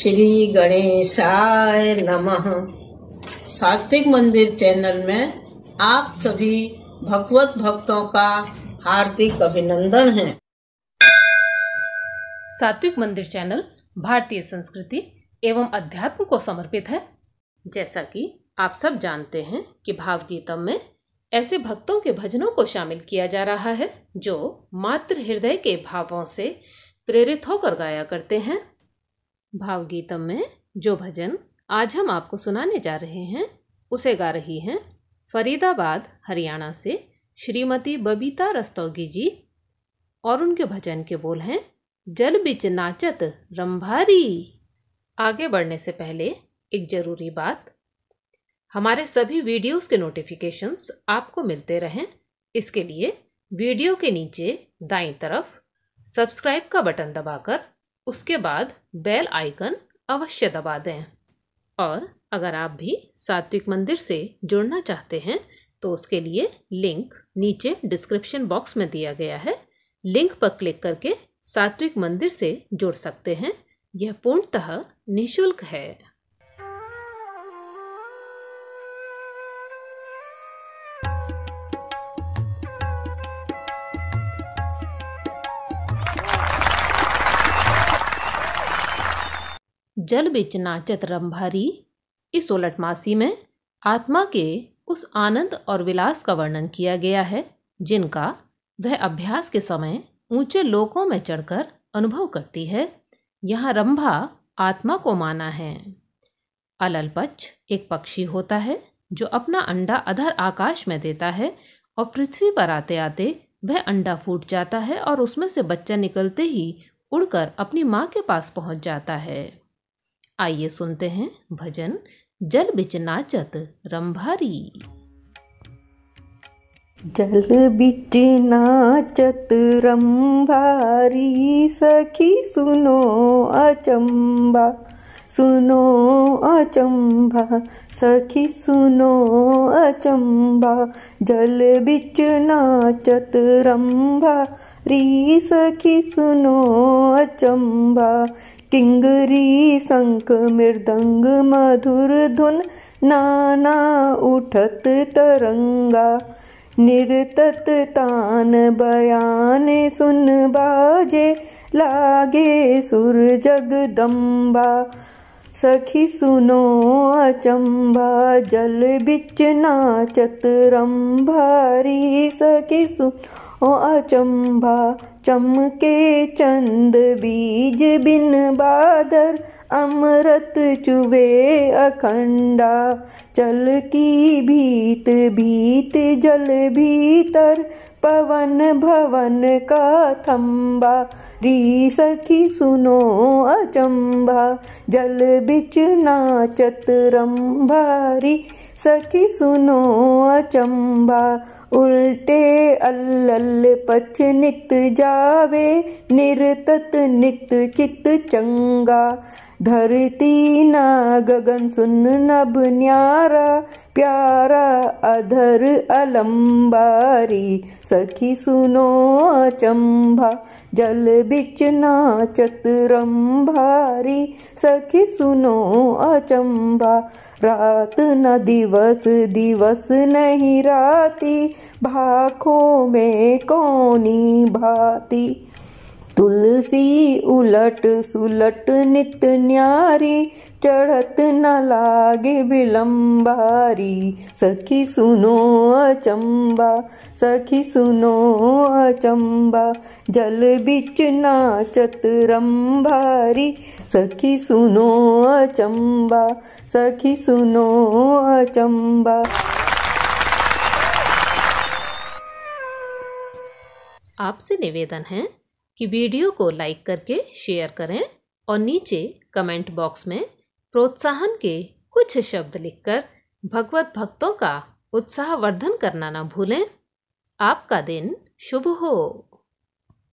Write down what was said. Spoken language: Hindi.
श्री गणेशाय नमः सात्विक मंदिर चैनल में आप सभी भगवत भक्तों का हार्दिक अभिनंदन है सात्विक मंदिर चैनल भारतीय संस्कृति एवं अध्यात्म को समर्पित है जैसा कि आप सब जानते हैं कि भावगीतम में ऐसे भक्तों के भजनों को शामिल किया जा रहा है जो मात्र हृदय के भावों से प्रेरित होकर गाया करते हैं भावगीतम में जो भजन आज हम आपको सुनाने जा रहे हैं उसे गा रही हैं फरीदाबाद हरियाणा से श्रीमती बबीता रस्तोगी जी और उनके भजन के बोल हैं जल बिच नाचत रंभारी आगे बढ़ने से पहले एक ज़रूरी बात हमारे सभी वीडियोस के नोटिफिकेशंस आपको मिलते रहें इसके लिए वीडियो के नीचे दाईं तरफ सब्सक्राइब का बटन दबाकर उसके बाद बेल आइकन अवश्य दबा दें और अगर आप भी सात्विक मंदिर से जुड़ना चाहते हैं तो उसके लिए लिंक नीचे डिस्क्रिप्शन बॉक्स में दिया गया है लिंक पर क्लिक करके सात्विक मंदिर से जुड़ सकते हैं यह पूर्णतः निशुल्क है जल बेचना चतरम्भारी इस मासी में आत्मा के उस आनंद और विलास का वर्णन किया गया है जिनका वह अभ्यास के समय ऊंचे लोकों में चढ़कर अनुभव करती है यहाँ रंभा आत्मा को माना है अललपच एक पक्षी होता है जो अपना अंडा अधर आकाश में देता है और पृथ्वी पर आते आते वह अंडा फूट जाता है और उसमें से बच्चा निकलते ही उड़कर अपनी माँ के पास पहुँच जाता है आइए सुनते हैं भजन जल बिच नाचत रंभारी जल बिटे नाचत रंभारी सखी सुनो अचंबा सुनो अचंबा सखी सुनो अचंबा जल बिच नाचत रंभारी सखी सुनो अचंबा किंगरी शंख मृदंग मधुर धुन नाना उठत तरंगा तान बयान सुन बाजे लागे सुर जगदम्बा सखी सुनो अचम्बा जल बिच नाचत रम्भारी भारी सुनो अचम्बा चमके चन्द बीज बिन बादर अमृत चुवे अखंडा चल की भीत भीत जल भीतर पवन भवन का थम्बा री सखी सुनो अचंबा जल बिच नाचत रंभारी सखी सुनो अचंबा उल्टे अल्लल पछ नित जावे निरतत नित चित चंगा धरती ना गगन सुन नभ न्यारा प्यारा अधर अलंबारी सखी सुनो अचंभा जल बिच नाचत भारी सखी सुनो अचंभा रात न दिवस दिवस नहीं राती भाखों में कौनी भाती तुलसी उलट सुलट नित न्यारी चढ़त न लागे विलंबारी सखी सुनो अचंबा सखी सुनो अचंबा जल बिच नाचत रंभारी सखी सुनो अचंबा सखी सुनो अचंबा आपसे निवेदन है कि वीडियो को लाइक करके शेयर करें और नीचे कमेंट बॉक्स में प्रोत्साहन के कुछ शब्द लिखकर भगवत भक्तों का उत्साहवर्धन करना ना भूलें आपका दिन शुभ हो